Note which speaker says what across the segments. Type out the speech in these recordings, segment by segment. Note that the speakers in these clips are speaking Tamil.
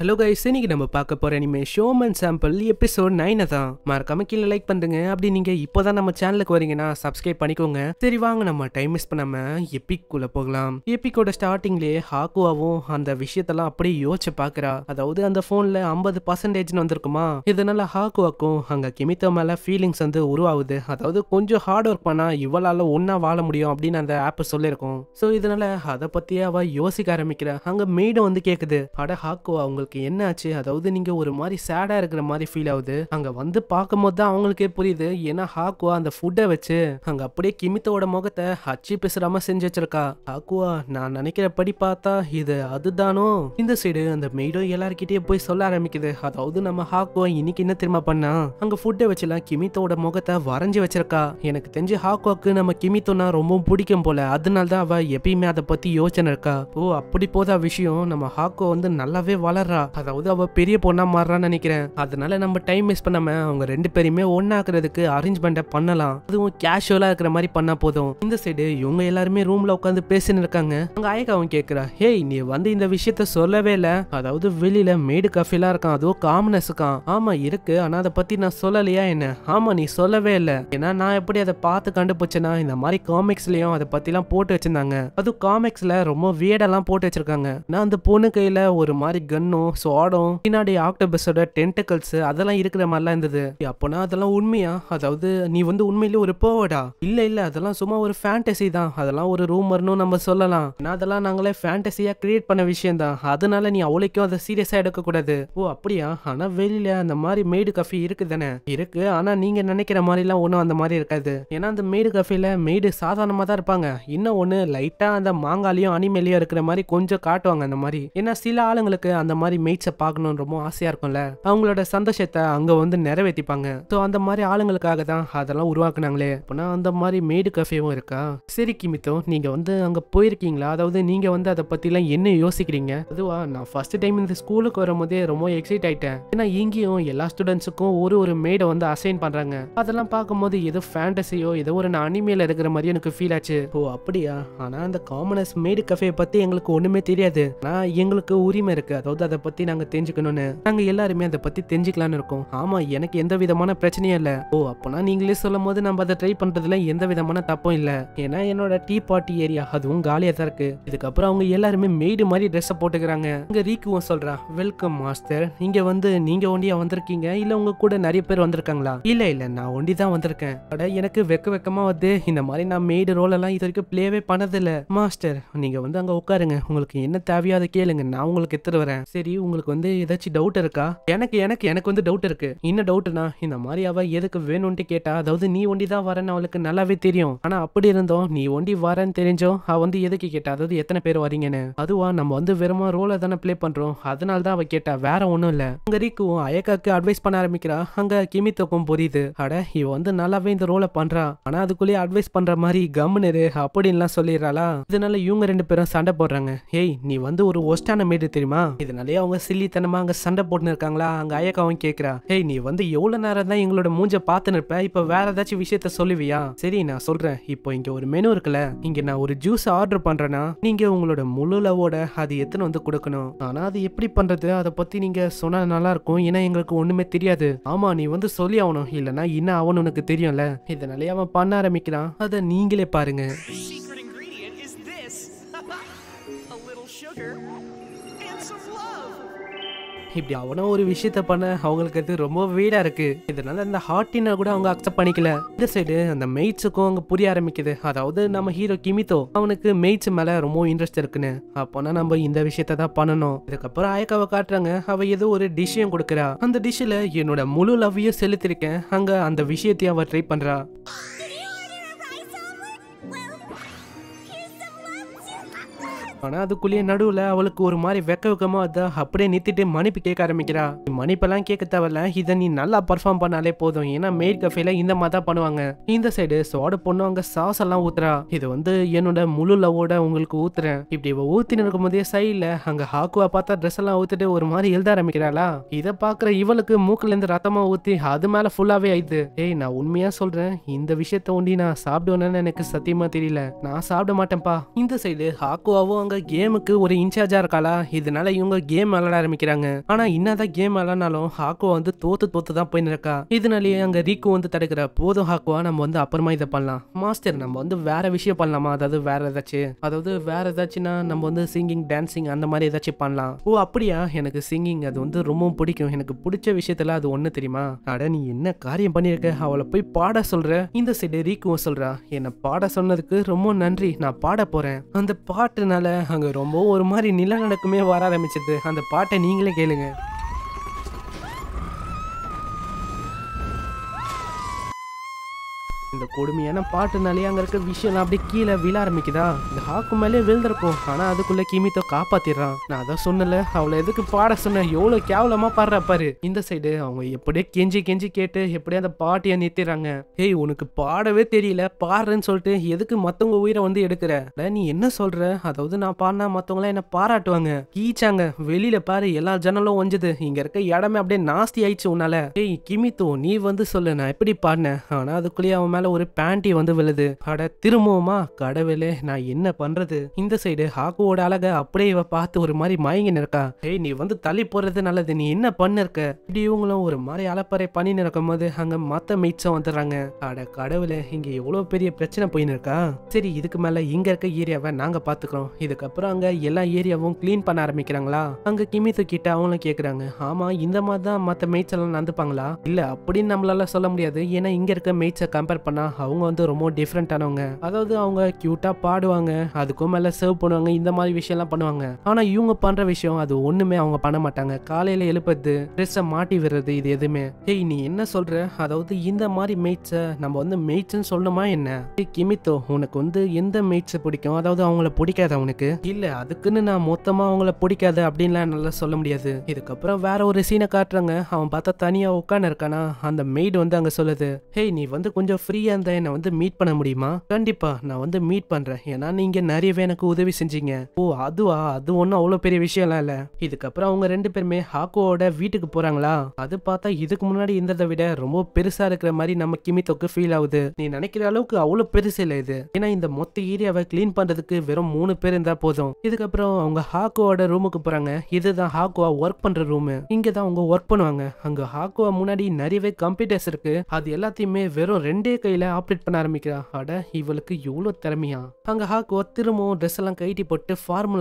Speaker 1: ஹலோ கைஸ் இன்னைக்கு நம்ம பார்க்க போற அனிமே ஷோமன் சாம்பிள் எபிசோட் நைனை தான் மறக்காம கீழே லைக் பண்ணுங்க அப்படி நீங்க இப்போதான் நம்ம சேனலுக்கு வரீங்கன்னா சப்ஸ்கிரைப் பண்ணிக்கோங்க சரி வாங்க நம்ம டைம் மிஸ் பண்ணாம எபிக்குள்ள போகலாம் எப்பிக்கோட ஸ்டார்டிங்லயே ஹாக்குவாவும் அந்த விஷயத்தெல்லாம் அப்படியே யோசிச்சு பாக்குறா அதாவது அந்த போன்ல ஐம்பது பர்சன்டேஜ்னு வந்திருக்குமா இதனால ஹாக்குவாக்கும் அங்க கெமித்தோ மேல ஃபீலிங்ஸ் வந்து உருவாகுது அதாவது கொஞ்சம் ஹார்ட் ஒர்க் பண்ணா இவளால ஒன்னா வாழ முடியும் அப்படின்னு அந்த ஆப் சொல்லியிருக்கோம் ஸோ இதனால அதை பத்தியே அவ யோசிக்க ஆரம்பிக்கிற அங்க மெய்டும் வந்து கேக்குது அட ஹாக்குவா அவங்க அவங்களுக்கு என்ன ஆச்சு அதாவது நீங்க ஒரு மாதிரி சேடா இருக்கிற மாதிரி ஃபீல் ஆகுது அங்க வந்து பார்க்கும்போது தான் அவங்களுக்கே புரியுது ஏன்னா ஹாக்குவா அந்த ஃபுட்டை வச்சு அங்க அப்படியே கிமித்தோட முகத்தை அச்சு பேசுறாம செஞ்சு வச்சிருக்கா ஹாக்குவா நான் நினைக்கிறபடி பார்த்தா இது அதுதானோ இந்த சைடு அந்த மெய்டோ எல்லார்கிட்டயே போய் சொல்ல ஆரம்பிக்குது அதாவது நம்ம ஹாக்குவா இன்னைக்கு என்ன திரும்ப பண்ணா அங்க ஃபுட்டை எல்லாம் கிமித்தோட முகத்தை வரைஞ்சி வச்சிருக்கா எனக்கு தெரிஞ்சு ஹாக்குவாக்கு நம்ம கிமித்தோனா ரொம்ப பிடிக்கும் போல அதனால தான் அவள் எப்பயுமே அதை பத்தி யோசனை இருக்கா ஓ அப்படி போதா விஷயம் நம்ம ஹாக்கோ வந்து நல்லாவே வளர மாறுறா அதாவது அவ பெரிய பொண்ணா மாறுறான்னு நினைக்கிறேன் அதனால நம்ம டைம் மிஸ் பண்ணாம அவங்க ரெண்டு பேருமே ஒன்னாக்குறதுக்கு அரேஞ்ச்மெண்ட்டை பண்ணலாம் அதுவும் கேஷுவலா இருக்கிற மாதிரி பண்ணா போதும் இந்த சைடு இவங்க எல்லாருமே ரூம்ல உட்காந்து பேசின்னு இருக்காங்க அங்க ஆயகாவும் கேக்குறா ஹேய் நீ வந்து இந்த விஷயத்த சொல்லவே இல்ல அதாவது வெளியில மேடு கஃபிலாம் இருக்கான் அதுவும் காமனஸ் இருக்கான் ஆமா இருக்கு ஆனா அதை பத்தி நான் சொல்லலையா என்ன ஆமா நீ சொல்லவே இல்ல ஏன்னா நான் எப்படி அதை பார்த்து கண்டுபிடிச்சேன்னா இந்த மாதிரி காமிக்ஸ்லயும் அதை எல்லாம் போட்டு வச்சிருந்தாங்க அதுவும் காமிக்ஸ்ல ரொம்ப வியடெல்லாம் போட்டு வச்சிருக்காங்க நான் அந்த பொண்ணு கையில ஒரு மாதிரி கன்னும் டைனோசரும் சுவாடும் பின்னாடி ஆக்டோபஸோட டென்டக்கல்ஸ் அதெல்லாம் இருக்கிற மாதிரிலாம் இருந்தது அப்போனா அதெல்லாம் உண்மையா அதாவது நீ வந்து உண்மையிலேயே ஒரு போவடா இல்ல இல்ல அதெல்லாம் சும்மா ஒரு ஃபேண்டசி தான் அதெல்லாம் ஒரு ரூமர்னு நம்ம சொல்லலாம் ஆனா அதெல்லாம் நாங்களே ஃபேண்டசியா கிரியேட் பண்ண விஷயம் தான் அதனால நீ அவளைக்கும் அதை சீரியஸா எடுக்க கூடாது ஓ அப்படியா ஆனா வெளியில அந்த மாதிரி மேடு கஃபி இருக்கு தானே இருக்கு ஆனா நீங்க நினைக்கிற மாதிரி எல்லாம் ஒன்றும் அந்த மாதிரி இருக்காது ஏன்னா அந்த மேடு கஃபில மேடு சாதாரணமா தான் இருப்பாங்க இன்னும் ஒண்ணு லைட்டா அந்த மாங்காலையும் அனிமேலையும் இருக்கிற மாதிரி கொஞ்சம் காட்டுவாங்க அந்த மாதிரி ஏன்னா சில ஆளுங்களுக்கு அந்த மாதிரி மாதிரி மெய்ட்ஸை பார்க்கணும்னு ரொம்ப ஆசையாக இருக்கும்ல அவங்களோட சந்தோஷத்தை அங்கே வந்து நிறைவேற்றிப்பாங்க ஸோ அந்த மாதிரி ஆளுங்களுக்காக தான் அதெல்லாம் உருவாக்குனாங்களே அப்படின்னா அந்த மாதிரி மெய்டு கஃபேவும் இருக்கா சரி கிமித்தோ நீங்கள் வந்து அங்கே போயிருக்கீங்களா அதாவது நீங்கள் வந்து அதை பற்றிலாம் என்ன யோசிக்கிறீங்க அதுவா நான் ஃபர்ஸ்ட் டைம் இந்த ஸ்கூலுக்கு வரும்போதே ரொம்ப எக்ஸைட் ஆயிட்டேன் ஏன்னா இங்கேயும் எல்லா ஸ்டூடெண்ட்ஸுக்கும் ஒரு ஒரு மேடை வந்து அசைன் பண்ணுறாங்க அதெல்லாம் பார்க்கும்போது ஏதோ ஃபேண்டசியோ ஏதோ ஒரு நான் அனிமேல இருக்கிற மாதிரி எனக்கு ஃபீல் ஆச்சு ஓ அப்படியா ஆனால் அந்த காமனஸ் மேடு கஃபே பற்றி எங்களுக்கு ஒன்றுமே தெரியாது ஆனால் எங்களுக்கு உரிமை இருக்குது அதாவது அதை பற்றி நாங்கள் தெரிஞ்சுக்கணும்னு நாங்கள் எல்லாருமே அதை பற்றி தெரிஞ்சுக்கலாம்னு இருக்கோம் ஆமாம் எனக்கு எந்த விதமான பிரச்சனையும் இல்லை ஓ அப்பனா நீங்களே சொல்லும் போது நம்ம அதை ட்ரை பண்ணுறதுல எந்த விதமான தப்பும் இல்லை ஏன்னா என்னோட டீ பார்ட்டி ஏரியா அதுவும் காலியாக தான் இருக்குது இதுக்கப்புறம் அவங்க எல்லாருமே மெய்டு மாதிரி ட்ரெஸ்ஸை போட்டுக்கிறாங்க இங்க ரீக்குவும் சொல்கிறா வெல்கம் மாஸ்டர் இங்கே வந்து நீங்கள் ஒண்டியா வந்திருக்கீங்க இல்லை உங்கள் கூட நிறைய பேர் வந்திருக்காங்களா இல்லை இல்லை நான் ஒண்டி தான் வந்திருக்கேன் அட எனக்கு வெக்க வெக்கமாக வந்து இந்த மாதிரி நான் மெய்டு ரோல் எல்லாம் இது வரைக்கும் பிளேவே பண்ணதில்லை மாஸ்டர் நீங்கள் வந்து அங்கே உட்காருங்க உங்களுக்கு என்ன தேவையோ அதை கேளுங்க நான் உங்களுக்கு எடுத்துட்டு வரேன் சரி மாதிரி உங்களுக்கு வந்து ஏதாச்சும் டவுட் இருக்கா எனக்கு எனக்கு எனக்கு வந்து டவுட் இருக்கு என்ன டவுட்னா இந்த மாதிரி அவ எதுக்கு வேணும்னு கேட்டா அதாவது நீ ஒண்டி தான் வரேன்னு அவளுக்கு நல்லாவே தெரியும் ஆனா அப்படி இருந்தோம் நீ ஒண்டி வரேன்னு தெரிஞ்சோம் அவ வந்து எதுக்கு கேட்டா அதாவது எத்தனை பேர் வரீங்கன்னு அதுவா நம்ம வந்து வெறும் ரோலை தானே பிளே பண்றோம் அதனால தான் அவ கேட்டா வேற ஒண்ணும் இல்ல அங்க ரீக்கும் அயக்காக்கு அட்வைஸ் பண்ண ஆரம்பிக்கிறா அங்க கிமித்தோக்கும் புரியுது அட இவ வந்து நல்லாவே இந்த ரோலை பண்றா ஆனா அதுக்குள்ளேயே அட்வைஸ் பண்ற மாதிரி கம்னரு அப்படின்லாம் சொல்லிடுறாளா இதனால இவங்க ரெண்டு பேரும் சண்டை போடுறாங்க ஏய் நீ வந்து ஒரு ஒஸ்டான மேடு தெரியுமா இதனாலயே அவங்க சில்லித்தனமா அங்க சண்டை போட்டுன்னு இருக்காங்களா அங்க அயக்காவும் கேக்குறா ஹேய் நீ வந்து எவ்வளவு நேரம் தான் எங்களோட மூஞ்ச பாத்து நிற்ப இப்ப வேற ஏதாச்சும் விஷயத்த சொல்லுவியா சரி நான் சொல்றேன் இப்போ இங்க ஒரு மெனு இருக்குல்ல இங்க நான் ஒரு ஜூஸ் ஆர்டர் பண்றேன்னா நீங்க உங்களோட முழு லவோட அது எத்தனை வந்து கொடுக்கணும் ஆனா அது எப்படி பண்றது அதை பத்தி நீங்க சொன்னா நல்லா இருக்கும் ஏன்னா எங்களுக்கு ஒண்ணுமே தெரியாது ஆமா நீ வந்து சொல்லி ஆகணும் இல்லைன்னா என்ன ஆகணும் உனக்கு தெரியும்ல இதனாலே அவன் பண்ண ஆரம்பிக்கிறான் அதை நீங்களே பாருங்க A little sugar and some love. இப்படி அவனும் ஒரு விஷயத்த பண்ண அவங்களுக்கு அது ரொம்ப வீடாக இருக்குது இதனால அந்த ஹார்டினா கூட அவங்க அக்செப்ட் பண்ணிக்கல இந்த சைடு அந்த மெய்ட்ஸுக்கும் அவங்க புரிய ஆரம்பிக்குது அதாவது நம்ம ஹீரோ கிமித்தோ அவனுக்கு மெய்ட்ஸ் மேலே ரொம்ப இன்ட்ரெஸ்ட் இருக்குன்னு அப்போனா நம்ம இந்த விஷயத்த தான் பண்ணணும் இதுக்கப்புறம் ஆயக்காவை காட்டுறாங்க அவ ஏதோ ஒரு டிஷ்ஷையும் கொடுக்குறா அந்த டிஷ்ஷில் என்னோட முழு லவ்வையும் செலுத்திருக்கேன் அங்கே அந்த விஷயத்தையும் அவ ட்ரை பண்ணுறா ஆனா அதுக்குள்ளே நடுவில் அவளுக்கு ஒரு மாதிரி வெக்க வெக்கமா அதை அப்படியே நிறுத்திட்டு மன்னிப்பு கேட்க ஆரம்பிக்கிறா மன்னிப்பெல்லாம் கேட்க தேவையில்ல இதை நீ நல்லா பர்ஃபார்ம் பண்ணாலே போதும் ஏன்னா மெயிட் கஃபேல இந்த மாதிரி தான் பண்ணுவாங்க இந்த சைடு சோட பொண்ணு அங்கே சாஸ் எல்லாம் ஊத்துறா இது வந்து என்னோட முழு லவோட உங்களுக்கு ஊத்துறேன் இப்படி இவ இருக்கும் போதே சைடில் அங்கே ஹாக்குவா பார்த்தா ட்ரெஸ் எல்லாம் ஊத்துட்டு ஒரு மாதிரி எழுத ஆரம்பிக்கிறாளா இதை பார்க்குற இவளுக்கு மூக்குல இருந்து ரத்தமா ஊத்தி அது மேல ஃபுல்லாவே ஆயிடுது ஏய் நான் உண்மையா சொல்றேன் இந்த விஷயத்த ஒண்டி நான் சாப்பிடுவேன்னு எனக்கு சத்தியமா தெரியல நான் சாப்பிட மாட்டேன்ப்பா இந்த சைடு ஹாக்குவாவும் அங்க இவங்க கேமுக்கு ஒரு இன்சார்ஜா இருக்காளா இதனால இவங்க கேம் விளாட ஆரம்பிக்கிறாங்க ஆனா என்னதான் கேம் விளாடினாலும் ஹாக்குவா வந்து தோத்து தோத்து தான் போய் இருக்கா இதனாலேயே அங்க ரீக்கு வந்து தடுக்கிற போதும் ஹாக்குவா நம்ம வந்து அப்புறமா இதை பண்ணலாம் மாஸ்டர் நம்ம வந்து வேற விஷயம் பண்ணலாமா அதாவது வேற ஏதாச்சும் அதாவது வேற ஏதாச்சும்னா நம்ம வந்து சிங்கிங் டான்சிங் அந்த மாதிரி ஏதாச்சும் பண்ணலாம் ஓ அப்படியா எனக்கு சிங்கிங் அது வந்து ரொம்பவும் பிடிக்கும் எனக்கு பிடிச்ச விஷயத்துல அது ஒண்ணு தெரியுமா அட நீ என்ன காரியம் பண்ணிருக்க அவளை போய் பாட சொல்ற இந்த சைடு ரீக்குவ சொல்றா என்ன பாட சொன்னதுக்கு ரொம்ப நன்றி நான் பாட போறேன் அந்த பாட்டுனால அங்கே ரொம்ப ஒரு மாதிரி நிலநடுக்கமே வர ஆரம்பிச்சது அந்த பாட்டை நீங்களே கேளுங்கள் இந்த கொடுமையான பாட்டுனாலே அங்கே இருக்க விஷயம்லாம் அப்படியே கீழே விழ ஆரம்பிக்குதா இந்த ஹாக்கு மேலே விழுந்திருக்கும் ஆனால் அதுக்குள்ளே கிமித்தோ காப்பாத்திடுறான் நான் அதான் சொன்னல அவளை எதுக்கு பாட சொன்னேன் எவ்வளோ கேவலமாக பாடுறா பாரு இந்த சைடு அவங்க எப்படியே கெஞ்சி கெஞ்சி கேட்டு எப்படியே அந்த பாட்டியை நிறுத்திடுறாங்க ஏய் உனக்கு பாடவே தெரியல பாடுறேன்னு சொல்லிட்டு எதுக்கு மற்றவங்க உயிரை வந்து எடுக்கிற நீ என்ன சொல்ற அதாவது நான் பாடினா மற்றவங்களாம் என்ன பாராட்டுவாங்க கீச்சாங்க வெளியில பாரு எல்லா ஜன்னலும் ஒஞ்சது இங்க இருக்க இடமே அப்படியே நாஸ்தி ஆயிடுச்சு உன்னால ஏய் கிமித்தோ நீ வந்து சொல்லு நான் எப்படி பாடினேன் ஆனா அதுக்குள்ளேயே அவன் மேல ஒரு பேண்டி வந்து விழுது அட திரும்பவுமா கடவுளே நான் என்ன பண்றது இந்த சைடு ஹாக்குவோட அழக அப்படியே இவ பார்த்து ஒரு மாதிரி மயங்கி நிற்கா ஏய் நீ வந்து தள்ளி போறது நல்லது நீ என்ன பண்ணிருக்க இப்படி இவங்களும் ஒரு மாதிரி அலப்பறை பண்ணி நிற்கும் போது அங்க மத்த மீட்ஸும் வந்துடுறாங்க அட கடவுளே இங்க எவ்வளவு பெரிய பிரச்சனை போயின்னு இருக்கா சரி இதுக்கு மேல இங்க இருக்க ஏரியாவை நாங்க பாத்துக்கிறோம் இதுக்கப்புறம் அங்க எல்லா ஏரியாவும் கிளீன் பண்ண ஆரம்பிக்கிறாங்களா அங்க கிமித்து கிட்ட அவங்களும் கேக்குறாங்க ஆமா இந்த மாதிரி தான் மத்த மேய்ச்சல் நடந்துப்பாங்களா இல்ல அப்படின்னு நம்மளால சொல்ல முடியாது ஏன்னா இங்க இருக்க மேய்ச்சை கம்பேர் பண்ணா ஆனால் அவங்க வந்து ரொம்ப டிஃப்ரெண்டானவங்க அதாவது அவங்க க்யூட்டாக பாடுவாங்க அதுக்கும் மேலே சர்வ் பண்ணுவாங்க இந்த மாதிரி விஷயம்லாம் பண்ணுவாங்க ஆனால் இவங்க பண்ணுற விஷயம் அது ஒன்றுமே அவங்க பண்ண மாட்டாங்க காலையில் எழுப்புறது ட்ரெஸ்ஸை மாட்டி விடுறது இது எதுவுமே டேய் நீ என்ன சொல்கிற அதாவது இந்த மாதிரி மெய்ட்ஸை நம்ம வந்து மெய்ட்ஸ்ன்னு சொல்லணுமா என்ன கிமித்தோ உனக்கு வந்து எந்த மெய்ட்ஸை பிடிக்கும் அதாவது அவங்கள பிடிக்காத உனக்கு இல்லை அதுக்குன்னு நான் மொத்தமாக அவங்கள பிடிக்காத அப்படின்லாம் நல்லா சொல்ல முடியாது இதுக்கப்புறம் வேற ஒரு சீனை காட்டுறாங்க அவன் பார்த்தா தனியாக உட்காந்து இருக்கானா அந்த மெய்டு வந்து அங்கே சொல்லுது ஹேய் நீ வந்து கொஞ்சம் ஃப்ரீயாக அந்த என்னை வந்து மீட் பண்ண முடியுமா கண்டிப்பா நான் வந்து மீட் பண்றேன் ஏன்னா நீங்க நிறையவே எனக்கு உதவி செஞ்சீங்க ஓ அதுவா அது ஒன்றும் அவ்வளோ பெரிய விஷயம்லாம் இல்ல இதுக்கப்புறம் அவங்க ரெண்டு பேருமே ஹாக்கோவோட வீட்டுக்கு போறாங்களா அது பார்த்தா இதுக்கு முன்னாடி இருந்ததை விட ரொம்ப பெருசா இருக்கிற மாதிரி நம்ம கிமி தொக்கு ஃபீல் ஆகுது நீ நினைக்கிற அளவுக்கு அவ்வளோ பெருசு இல்லை இது ஏன்னா இந்த மொத்த ஏரியாவை கிளீன் பண்றதுக்கு வெறும் மூணு பேர் இருந்தா போதும் இதுக்கப்புறம் அவங்க ஹாக்கோவோட ரூமுக்கு போறாங்க இதுதான் ஹாக்கோவா ஒர்க் பண்ற ரூம் இங்க தான் அவங்க ஒர்க் பண்ணுவாங்க அங்க ஹாக்கோவா முன்னாடி நிறையவே கம்ப்யூட்டர்ஸ் இருக்கு அது எல்லாத்தையுமே வெறும் ரெண்டே கையில மொபைலை ஆப்ரேட் பண்ண ஆரம்பிக்கிறா அட இவளுக்கு இவ்வளோ திறமையா அங்க ஹாக் திரும்பவும் ட்ரெஸ் எல்லாம் கைட்டி போட்டு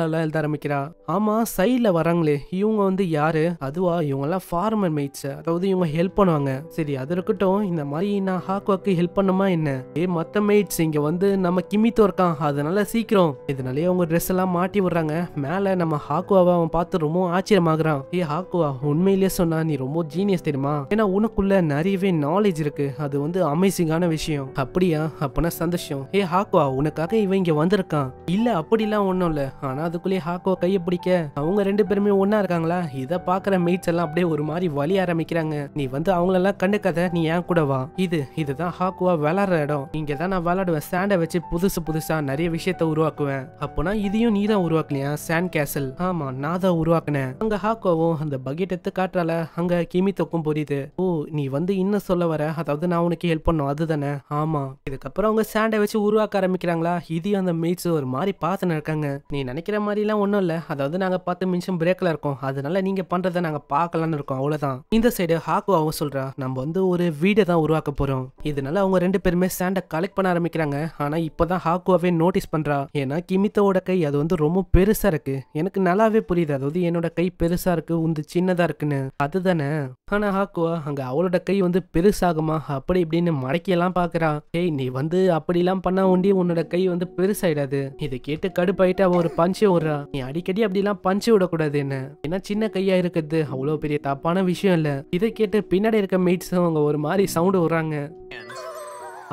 Speaker 1: எல்லாம் எழுத ஆரம்பிக்கிறா ஆமா சைட்ல வராங்களே இவங்க வந்து யாரு அதுவா இவங்கெல்லாம் ஃபார்மர் மேட்ஸ் அதாவது இவங்க ஹெல்ப் பண்ணுவாங்க சரி அது இருக்கட்டும் இந்த மாதிரி நான் ஹாக்கோக்கு ஹெல்ப் பண்ணுமா என்ன ஏ மற்ற மேட்ஸ் இங்க வந்து நம்ம கிமித்தோ இருக்கான் அதனால சீக்கிரம் இதனாலே அவங்க ட்ரெஸ் எல்லாம் மாட்டி விடுறாங்க மேல நம்ம ஹாக்குவாவை அவன் பார்த்து ரொம்ப ஆச்சரியமாகறான் ஏ ஹாக்குவா உண்மையிலேயே சொன்னா நீ ரொம்ப ஜீனியஸ் தெரியுமா ஏன்னா உனக்குள்ள நிறையவே நாலேஜ் இருக்கு அது வந்து அமேசிங்கான விஷயம் விஷயம் அப்படியா அப்பனா சந்தோஷம் ஏ ஹாக்குவா உனக்காக இவன் இங்க வந்திருக்கான் இல்ல அப்படிலாம் ஒன்றும் இல்ல ஆனா அதுக்குள்ளே ஹாக்குவா கைய பிடிக்க அவங்க ரெண்டு பேருமே ஒன்னா இருக்காங்களா இதை பாக்குற மீட்ஸ் எல்லாம் அப்படியே ஒரு மாதிரி வழி ஆரம்பிக்கிறாங்க நீ வந்து அவங்களெல்லாம் கண்டுக்காத நீ ஏன் கூட வா இது இதுதான் ஹாக்குவா விளாடுற இடம் இங்கதான் தான் நான் விளாடுவேன் சாண்டை வச்சு புதுசு புதுசா நிறைய விஷயத்த உருவாக்குவேன் அப்பனா இதையும் நீ தான் உருவாக்கலையா சாண்ட் கேசல் ஆமா நான் தான் உருவாக்குனேன் அங்க ஹாக்கோவும் அந்த பக்கெட் எடுத்து காட்டுறால அங்க கிமி தொக்கும் புரியுது ஓ நீ வந்து இன்னும் சொல்ல வர அதாவது நான் உனக்கு ஹெல்ப் பண்ணும் அதுதானே ஆமாம் இதுக்கப்புறம் அவங்க சாண்டை வச்சு உருவாக்க ஆரம்பிக்கிறாங்களா இது அந்த மீட்ஸ் ஒரு மாதிரி பார்த்து இருக்காங்க நீ நினைக்கிற மாதிரிலாம் ஒன்றும் இல்லை அதாவது நாங்கள் பத்து நிமிஷம் பிரேக்கில் இருக்கோம் அதனால நீங்கள் பண்ணுறதை நாங்கள் பார்க்கலான்னு இருக்கோம் அவ்வளோதான் இந்த சைடு ஹாக்கு அவன் சொல்கிறா நம்ம வந்து ஒரு வீடை தான் உருவாக்க போகிறோம் இதனால அவங்க ரெண்டு பேருமே சாண்டை கலெக்ட் பண்ண ஆரம்பிக்கிறாங்க ஆனால் இப்போ தான் ஹாக்குவாவே நோட்டீஸ் பண்ணுறா ஏன்னா கிமித்தோட கை அது வந்து ரொம்ப பெருசாக இருக்குது எனக்கு நல்லாவே புரியுது அதாவது என்னோட கை பெருசாக இருக்குது உந்து சின்னதாக இருக்குன்னு அதுதானே ஆனால் ஹாக்குவா அங்கே அவளோட கை வந்து பெருசாகுமா அப்படி இப்படின்னு மடக்கியெல்லாம் பார்க்குறான் ஏய் நீ வந்து அப்படிலாம் பண்ணா உண்டி உன்னோட கை வந்து பெருசாயிடாது இதை கேட்டு கடுப்பாயிட்டு அவன் ஒரு பஞ்சு விடுறா நீ அடிக்கடி அப்படிலாம் பஞ்சு விடக்கூடாது என்ன ஏன்னா சின்ன கையா இருக்குது அவ்வளோ பெரிய தப்பான விஷயம் இல்லை இதை கேட்டு பின்னாடி இருக்க மீட்ஸும் அவங்க ஒரு மாதிரி சவுண்டு விடுறாங்க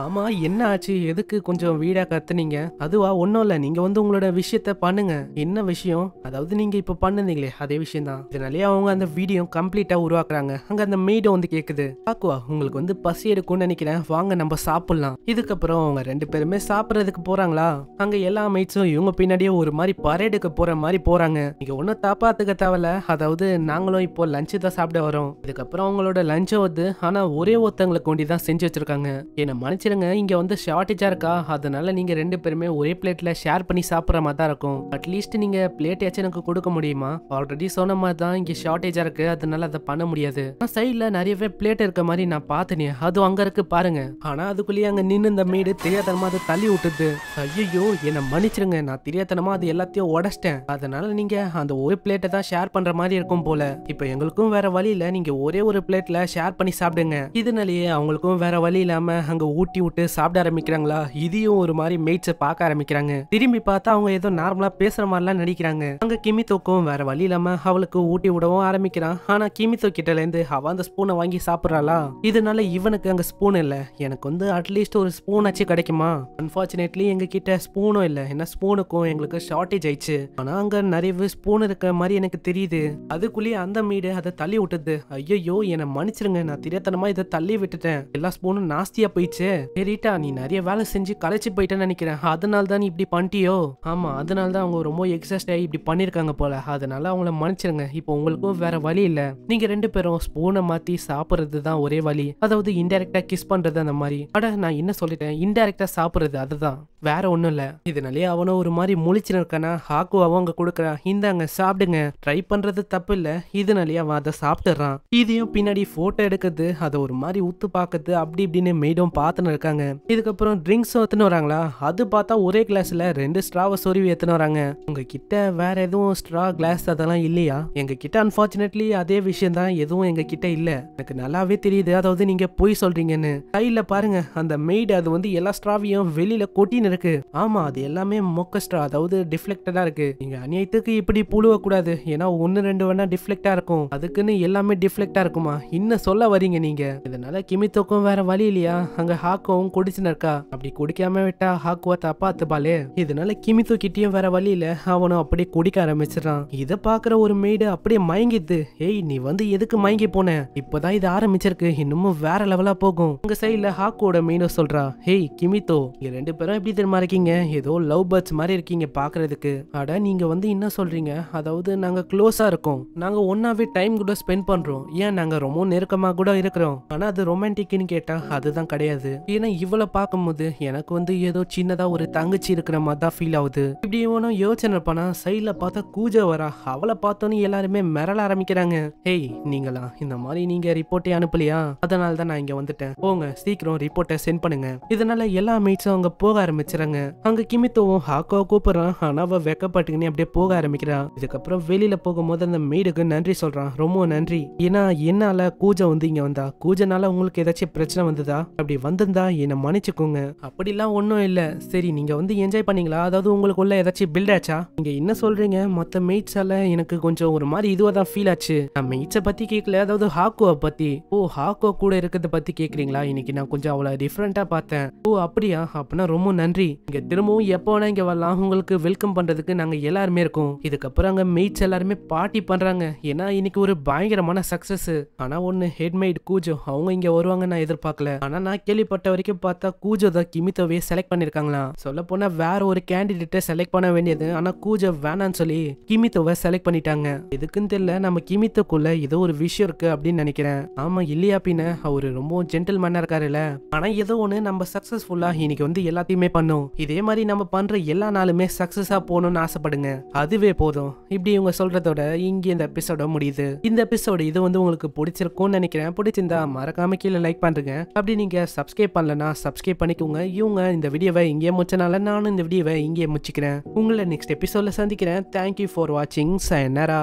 Speaker 1: ஆமா என்ன ஆச்சு எதுக்கு கொஞ்சம் வீடா கத்துனீங்க அதுவா ஒன்றும் இல்லை நீங்க வந்து உங்களோட விஷயத்த பண்ணுங்க என்ன விஷயம் அதாவது நீங்க இப்போ பண்ணுனீங்களே அதே விஷயம் தான் இதனாலே அவங்க அந்த வீடியோ கம்ப்ளீட்டா உருவாக்குறாங்க அங்க அந்த மெய்டும் வந்து கேக்குது பாக்குவா உங்களுக்கு வந்து பசி எடுக்கும்னு நினைக்கிறேன் வாங்க நம்ம சாப்பிடலாம் இதுக்கப்புறம் அவங்க ரெண்டு பேருமே சாப்பிட்றதுக்கு போறாங்களா அங்க எல்லா மெய்ட்ஸும் இவங்க பின்னாடியே ஒரு மாதிரி பரேடுக்கு போற மாதிரி போறாங்க நீங்க ஒன்றும் தாப்பாத்துக்க தேவல அதாவது நாங்களும் இப்போ லஞ்சு தான் சாப்பிட வரோம் இதுக்கப்புறம் அவங்களோட லஞ்சம் வந்து ஆனா ஒரே ஒருத்தவங்களை கொண்டிதான் தான் செஞ்சு வச்சிருக்காங்க என்னை மனுஷன் மன்னிச்சிடுங்க இங்கே வந்து ஷார்ட்டேஜாக இருக்கா அதனால நீங்கள் ரெண்டு பேருமே ஒரே பிளேட்டில் ஷேர் பண்ணி சாப்பிட்ற மாதிரி தான் இருக்கும் அட்லீஸ்ட் நீங்கள் பிளேட்யாச்சும் எனக்கு கொடுக்க முடியுமா ஆல்ரெடி சொன்ன மாதிரி தான் இங்கே ஷார்ட்டேஜாக இருக்குது அதனால அதை பண்ண முடியாது ஆனால் சைடில் நிறையவே பிளேட் இருக்க மாதிரி நான் பார்த்தேனே அது அங்கே இருக்கு பாருங்க ஆனால் அதுக்குள்ளேயே அங்கே நின்று இந்த மீடு தெரியாதனமாக அதை தள்ளி விட்டுது ஐயோ என்னை மன்னிச்சிடுங்க நான் தெரியாதனமாக அது எல்லாத்தையும் உடச்சிட்டேன் அதனால நீங்கள் அந்த ஒரு பிளேட்டை தான் ஷேர் பண்ணுற மாதிரி இருக்கும் போல இப்போ எங்களுக்கும் வேற வழியில் நீங்கள் ஒரே ஒரு பிளேட்டில் ஷேர் பண்ணி சாப்பிடுங்க இதனாலேயே அவங்களுக்கும் வேற வழி இல்லாமல் அங்கே ஊட்டி கட்டி விட்டு சாப்பிட ஆரம்பிக்கிறாங்களா இதையும் ஒரு மாதிரி மேய்ச்ச பார்க்க ஆரம்பிக்கிறாங்க திரும்பி பார்த்தா அவங்க ஏதோ நார்மலாக பேசுகிற மாதிரிலாம் நடிக்கிறாங்க அங்கே கிமி தோக்கும் வேற வழி இல்லாம அவளுக்கு ஊட்டி விடவும் ஆரம்பிக்கிறான் ஆனால் கிமி இருந்து அவ அந்த ஸ்பூனை வாங்கி சாப்பிட்றாளா இதனால இவனுக்கு அங்கே ஸ்பூன் இல்லை எனக்கு வந்து அட்லீஸ்ட் ஒரு ஸ்பூனாச்சும் கிடைக்குமா அன்ஃபார்ச்சுனேட்லி கிட்ட ஸ்பூனும் இல்லை என்ன ஸ்பூனுக்கும் எங்களுக்கு ஷார்டேஜ் ஆயிடுச்சு ஆனால் அங்கே நிறைய ஸ்பூன் இருக்கிற மாதிரி எனக்கு தெரியுது அதுக்குள்ளேயே அந்த மீடு அதை தள்ளி விட்டுது ஐயோ என்னை மன்னிச்சிருங்க நான் திரைத்தனமாக இதை தள்ளி விட்டுட்டேன் எல்லா ஸ்பூனும் நாஸ்தியாக போயிடுச்சு சரிட்டா நீ நிறைய வேலை செஞ்சு களைச்சு போயிட்டேன்னு நினைக்கிறேன் அதனால தான் நீ இப்படி பண்ணிட்டியோ ஆமா அதனால தான் அவங்க ரொம்ப எக்ஸாஸ்ட் ஆகி இப்படி பண்ணிருக்காங்க போல அதனால அவங்கள மன்னிச்சிருங்க இப்போ உங்களுக்கும் வேற வழி இல்ல நீங்க ரெண்டு பேரும் ஸ்பூனை மாத்தி சாப்பிடுறது தான் ஒரே வழி அதாவது இன்டெரக்டா கிஸ் பண்றது அந்த மாதிரி அட நான் என்ன சொல்லிட்டேன் இன்டெரக்டா சாப்பிடுறது அதுதான் வேற ஒண்ணும் இல்ல இதனாலே அவனும் ஒரு மாதிரி முழிச்சுன்னு இருக்கானா ஹாக்குவாவும் அங்க கொடுக்குறான் இந்தாங்க சாப்பிடுங்க ட்ரை பண்றது தப்பு இல்ல இதனாலேயே அவன் அதை சாப்பிட்டுறான் இதையும் பின்னாடி போட்டோ எடுக்கிறது அதை ஒரு மாதிரி உத்து பாக்குறது அப்படி இப்படின்னு மெய்டும் பார்த்துன்னு ஒருத்தன் இருக்காங்க இதுக்கப்புறம் ட்ரிங்க்ஸ் ஏற்றுன்னு வராங்களா அது பார்த்தா ஒரே கிளாஸ்ல ரெண்டு ஸ்ட்ராவை சொருவி எத்தனை வராங்க உங்ககிட்ட வேற எதுவும் ஸ்ட்ரா கிளாஸ் அதெல்லாம் இல்லையா எங்ககிட்ட அன்பார்ச்சுனேட்லி அதே விஷயம் தான் எதுவும் எங்ககிட்ட இல்ல எனக்கு நல்லாவே தெரியுது அதாவது நீங்க போய் சொல்றீங்கன்னு கையில பாருங்க அந்த மெய்டு அது வந்து எல்லா ஸ்ட்ராவையும் வெளியில கொட்டின்னு இருக்கு ஆமா அது எல்லாமே மொக்க ஸ்ட்ரா அதாவது டிஃப்ளெக்டடா இருக்கு நீங்க அநியாயத்துக்கு இப்படி புழுவக்கூடாது ஏன்னா ஒன்னு ரெண்டு வேணா டிஃப்ளெக்டா இருக்கும் அதுக்குன்னு எல்லாமே டிஃப்ளெக்டா இருக்குமா இன்னும் சொல்ல வரீங்க நீங்க இதனால கிமித்தோக்கும் வேற வழி இல்லையா அங்க ஹா ஹாக்கோவும் குடிச்சுன்னு இருக்கா அப்படி குடிக்காம விட்டா ஹாக்குவா தப்பாத்துப்பாளே இதனால கிமித்து கிட்டேயும் வேற இல்ல அவனும் அப்படியே குடிக்க ஆரம்பிச்சிடறான் இதை பாக்குற ஒரு மெய்டு அப்படியே மயங்கிது ஏய் நீ வந்து எதுக்கு மயங்கி போன இப்பதான் இது ஆரம்பிச்சிருக்கு இன்னமும் வேற லெவலா போகும் உங்க சைட்ல ஹாக்கோட மெயினோ சொல்றா ஹேய் கிமித்தோ இங்க ரெண்டு பேரும் எப்படி தெரியுமா இருக்கீங்க ஏதோ லவ் பேர்ட்ஸ் மாதிரி இருக்கீங்க பாக்குறதுக்கு அட நீங்க வந்து என்ன சொல்றீங்க அதாவது நாங்க க்ளோஸா இருக்கோம் நாங்க ஒன்னாவே டைம் கூட ஸ்பெண்ட் பண்றோம் ஏன் நாங்க ரொம்ப நெருக்கமா கூட இருக்கிறோம் ஆனா அது ரொமான்டிக்னு கேட்டா அதுதான் கிடையாது ஏன்னா இவளை பார்க்கும்போது எனக்கு வந்து ஏதோ சின்னதாக ஒரு தங்கச்சி இருக்கிற மாதிரி தான் ஃபீல் ஆகுது இப்படி இவனும் யோசனை பண்ணா சைடில் பார்த்தா கூஜா வரா அவளை பார்த்தோன்னு எல்லாருமே மிரள ஆரம்பிக்கிறாங்க ஹேய் நீங்களா இந்த மாதிரி நீங்கள் ரிப்போர்ட்டே அனுப்பலையா அதனால தான் நான் இங்கே வந்துட்டேன் போங்க சீக்கிரம் ரிப்போர்ட்டை சென்ட் பண்ணுங்க இதனால எல்லா மீட்ஸும் அவங்க போக ஆரம்பிச்சுறாங்க அங்க கிமித்தோவும் ஹாக்கோ கூப்பிடுறான் ஆனா அவ வெக்கப்பட்டுக்கினே அப்படியே போக ஆரம்பிக்கிறான் இதுக்கப்புறம் வெளியில போகும்போது அந்த மீடுக்கு நன்றி சொல்றான் ரொம்ப நன்றி ஏன்னா என்னால கூஜா வந்து இங்க வந்தா கூஜனால உங்களுக்கு ஏதாச்சும் பிரச்சனை வந்ததா அப்படி வந்திருந்தா இருந்தா என்னை மன்னிச்சுக்கோங்க அப்படிலாம் ஒன்றும் இல்லை சரி நீங்கள் வந்து என்ஜாய் பண்ணீங்களா அதாவது உங்களுக்குள்ள ஏதாச்சும் பில்ட் ஆச்சா நீங்கள் என்ன சொல்கிறீங்க மற்ற மெய்ட்ஸால் எனக்கு கொஞ்சம் ஒரு மாதிரி இதுவாக தான் ஃபீல் ஆச்சு நான் மெய்ட்ஸை பற்றி கேட்கல அதாவது ஹாக்கோவை பற்றி ஓ ஹாக்கோ கூட இருக்கிறத பற்றி கேட்குறீங்களா இன்னைக்கு நான் கொஞ்சம் அவ்வளோ டிஃப்ரெண்ட்டாக பார்த்தேன் ஓ அப்படியா அப்படின்னா ரொம்ப நன்றி இங்கே திரும்பவும் எப்போ வேணா இங்கே வரலாம் உங்களுக்கு வெல்கம் பண்ணுறதுக்கு நாங்கள் எல்லாருமே இருக்கோம் இதுக்கப்புறம் அங்கே மெய்ட்ஸ் எல்லாருமே பார்ட்டி பண்ணுறாங்க ஏன்னா இன்னைக்கு ஒரு பயங்கரமான சக்ஸஸ் ஆனால் ஒன்று ஹெட்மேட் கூஜோ அவங்க இங்கே வருவாங்க நான் எதிர்பார்க்கல ஆனால் நான் கேள்விப்பட்ட பொறுத்த வரைக்கும் பார்த்தா கூஜோ தான் கிமித்தோவே செலக்ட் பண்ணிருக்காங்களாம் சொல்ல போனா வேற ஒரு கேண்டிடேட்டை செலக்ட் பண்ண வேண்டியது ஆனால் கூஜோ வேணான்னு சொல்லி கிமித்தோவை செலக்ட் பண்ணிட்டாங்க எதுக்குன்னு தெரியல நம்ம கிமித்தோக்குள்ள ஏதோ ஒரு விஷயம் இருக்கு அப்படின்னு நினைக்கிறேன் ஆமா இல்லையா பின்ன அவர் ரொம்பவும் ஜென்டில் மேனாக இருக்காருல்ல ஆனா ஏதோ ஒன்று நம்ம சக்சஸ்ஃபுல்லா இன்னைக்கு வந்து எல்லாத்தையுமே பண்ணும் இதே மாதிரி நம்ம பண்ற எல்லா நாளுமே சக்சஸா போகணும்னு ஆசைப்படுங்க அதுவே போதும் இப்படி இவங்க சொல்றதோட இங்கே இந்த எபிசோட முடியுது இந்த எபிசோடு இது வந்து உங்களுக்கு பிடிச்சிருக்கும்னு நினைக்கிறேன் பிடிச்சிருந்தா மறக்காம கீழே லைக் பண்றீங்க அப்படி நீங்க சப்ஸ்கிரைப் பண்ணலன்னா சப்ஸ்கிரைப் பண்ணிக்கோங்க இவங்க இந்த வீடியோவை இங்கே முடிச்சனால நானும் இந்த வீடியோவை இங்கே முடிச்சுக்கிறேன் உங்களை நெக்ஸ்ட் எபிசோட சந்திக்கிறேன் தேங்க்யூ ஃபார் வாட்சிங் சயனரா